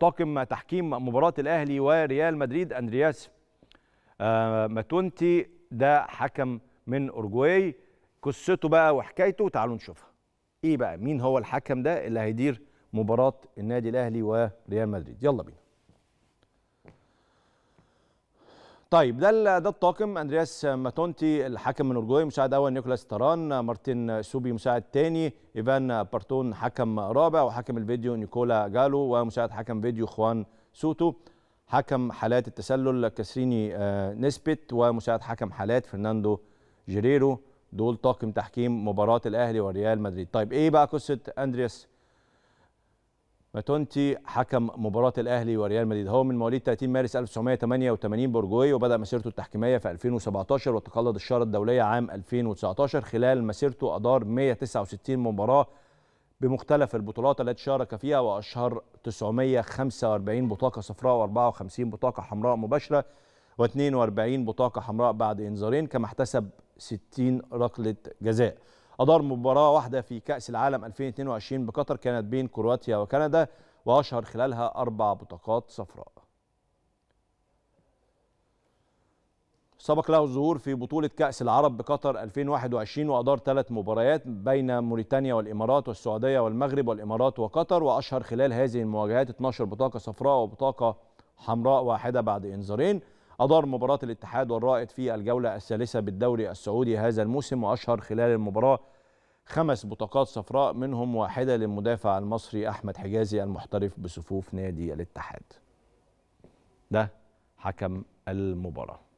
طاقم تحكيم مباراة الأهلي وريال مدريد أندرياس آه، ماتونتي ده حكم من أورجواي قصته بقى وحكايته تعالوا نشوفها إيه بقى مين هو الحكم ده اللي هيدير مباراة النادي الأهلي وريال مدريد يلا بينا طيب ده ده الطاقم اندرياس ماتونتي الحكم من اورجواي مساعد اول نيكولاس تران مارتن سوبي مساعد ثاني ايفان بارتون حكم رابع وحكم الفيديو نيكولا جالو ومساعد حكم فيديو خوان سوتو حكم حالات التسلل كاسريني آه، نسبت ومساعد حكم حالات فرناندو جيريرو دول طاقم تحكيم مباراه الاهلي وريال مدريد طيب ايه بقى قصه اندرياس ماتونتي حكم مباراة الأهلي وريال مدريد هو من مواليد 30 مارس 1988 برجوي وبدأ مسيرته التحكيمية في 2017 وتقلد الشارة الدولية عام 2019 خلال مسيرته أدار 169 مباراة بمختلف البطولات التي شارك فيها وأشهر 945 بطاقة صفراء و54 بطاقة حمراء مباشرة و42 بطاقة حمراء بعد إنذارين كما احتسب 60 ركلة جزاء أدار مباراة واحدة في كأس العالم 2022 بقطر كانت بين كرواتيا وكندا وأشهر خلالها أربع بطاقات صفراء سبق له الظهور في بطولة كأس العرب بقطر 2021 وأدار ثلاث مباريات بين موريتانيا والإمارات والسعودية والمغرب والإمارات وقطر وأشهر خلال هذه المواجهات 12 بطاقة صفراء وبطاقة حمراء واحدة بعد إنذارين أدار مباراة الاتحاد والرائد في الجولة الثالثة بالدوري السعودي هذا الموسم وأشهر خلال المباراة خمس بطاقات صفراء منهم واحدة للمدافع المصري أحمد حجازي المحترف بصفوف نادي الاتحاد ده حكم المباراه